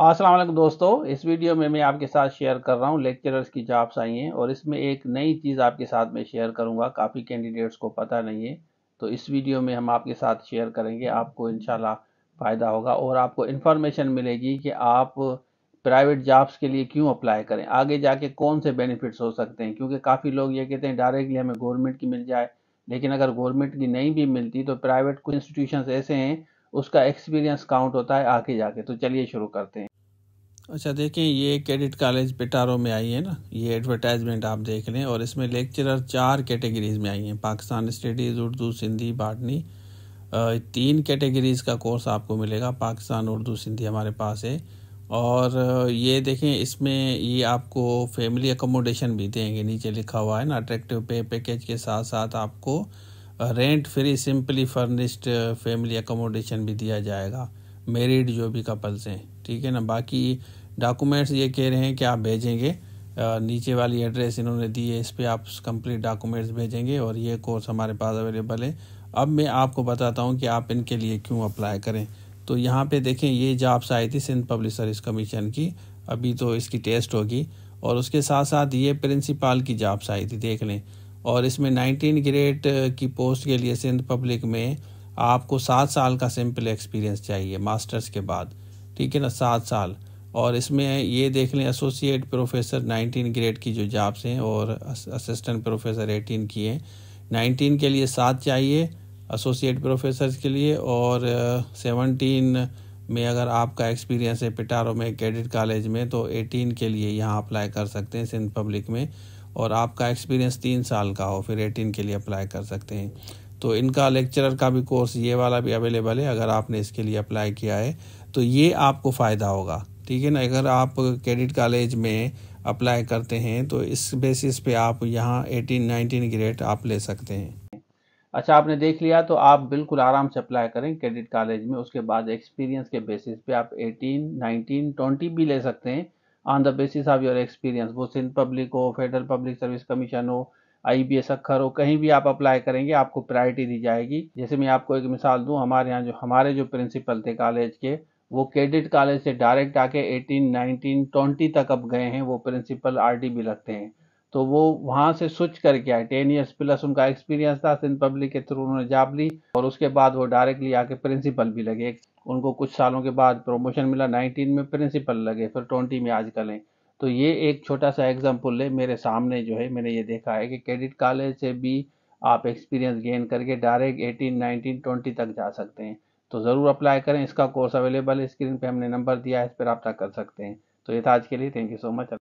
असलम दोस्तों इस वीडियो में मैं आपके साथ शेयर कर रहा हूँ लेक्चरर्स की जॉब्स आई हैं और इसमें एक नई चीज़ आपके साथ मैं शेयर करूँगा काफ़ी कैंडिडेट्स को पता नहीं है तो इस वीडियो में हम आपके साथ शेयर करेंगे आपको इन फ़ायदा होगा और आपको इन्फॉर्मेशन मिलेगी कि आप प्राइवेट जॉब्स के लिए क्यों अप्लाई करें आगे जाके कौन से बेनिफिट्स हो सकते हैं क्योंकि काफ़ी लोग ये कहते हैं डायरेक्टली हमें गवर्नमेंट की मिल जाए लेकिन अगर गवर्नमेंट की नहीं भी मिलती तो प्राइवेट कुछ इंस्टीट्यूशन ऐसे हैं उसका एक्सपीरियंस काउंट होता है आके जाके तो चलिए शुरू करते हैं अच्छा देखें ये कैडिट कॉलेज पिटारो में आई है ना ये एडवर्टाइजमेंट आप देख लें और इसमें लेक्चरर चार कैटेगरीज में आई हैं पाकिस्तान स्टडीज़ उर्दू सिंधी बाटनी तीन कैटेगरीज़ का कोर्स आपको मिलेगा पाकिस्तान उर्दू सिंधी हमारे पास है और ये देखें इसमें ये आपको फैमिली एकोमोडेशन भी देंगे नीचे लिखा हुआ है ना अट्रैक्टिव पे पैकेज के साथ साथ आपको rent free simply furnished family accommodation भी दिया जाएगा मेरिड जो भी कपल्स हैं ठीक है ना बाकी डॉक्यूमेंट्स ये कह रहे हैं कि आप भेजेंगे नीचे वाली एड्रेस इन्होंने दी है इस पर आप कंप्लीट डॉक्यूमेंट्स भेजेंगे और ये कोर्स हमारे पास अवेलेबल है अब मैं आपको बताता हूँ कि आप इनके लिए क्यों अप्लाई करें तो यहाँ पे देखें ये जॉब्स आई थी सिंध पब्लिक सर्विस कमीशन की अभी तो इसकी टेस्ट होगी और उसके साथ साथ ये प्रिंसिपल की जॉब्स आई थी देख लें और इसमें नाइनटीन ग्रेड की पोस्ट के लिए सिंध पब्लिक में आपको सात साल का सिंपल एक्सपीरियंस चाहिए मास्टर्स के बाद ठीक है ना सात साल और इसमें ये देख लें एसोसिएट प्रोफेसर 19 ग्रेड की जो जॉब्स हैं और असिस्टेंट प्रोफेसर 18 की हैं 19 के लिए सात चाहिए एसोसिएट प्रोफेसर के लिए और 17 में अगर आपका एक्सपीरियंस है पिटारो में कैडेट कॉलेज में तो 18 के लिए यहाँ अप्लाई कर सकते हैं सिंध पब्लिक में और आपका एक्सपीरियंस तीन साल का हो फिर एटीन के लिए अप्लाई कर सकते हैं तो इनका लेक्चरर का भी कोर्स ये वाला भी अवेलेबल है अगर आपने इसके लिए अप्लाई किया है तो ये आपको फ़ायदा होगा ठीक है ना अगर आप क्रेडिट कॉलेज में अप्लाई करते हैं तो इस बेसिस पे आप यहाँ 18 19 ग्रेड आप ले सकते हैं अच्छा आपने देख लिया तो आप बिल्कुल आराम से अप्लाई करें क्रेडिट कॉलेज में उसके बाद एक्सपीरियंस के बेसिस पे आप 18 19 20 भी ले सकते हैं on the basis of your experience वो सिंध पब्लिक हो फेडरल पब्लिक सर्विस कमीशन हो आई बी एस अखर हो कहीं भी आप अप्लाई करेंगे आपको प्रायोरिटी दी जाएगी जैसे मैं आपको एक मिसाल दूँ हमारे यहाँ जो हमारे जो प्रिंसिपल थे कॉलेज के वो कैडेट कॉलेज से डायरेक्ट आके एटीन नाइनटीन ट्वेंटी तक अब गए हैं वो प्रिंसिपल आर डी भी लगते हैं तो वो वहाँ से स्विच करके आए टेन ईयर्स प्लस उनका एक्सपीरियंस था सिंध पब्लिक के थ्रू उन्होंने जॉब ली और उसके बाद वो डायरेक्टली आके प्रिंसिपल भी लगे उनको कुछ सालों के बाद प्रमोशन मिला 19 में प्रिंसिपल लगे फिर 20 में आजकल हैं तो ये एक छोटा सा एग्जाम्पल है मेरे सामने जो है मैंने ये देखा है कि क्रेडिट कॉलेज से भी आप एक्सपीरियंस गेन करके डायरेक्ट 18, 19, 20 तक जा सकते हैं तो ज़रूर अप्लाई करें इसका कोर्स अवेलेबल है स्क्रीन पर हमने नंबर दिया है इस पर रब्ता कर सकते हैं तो ये था आज के लिए थैंक यू सो मच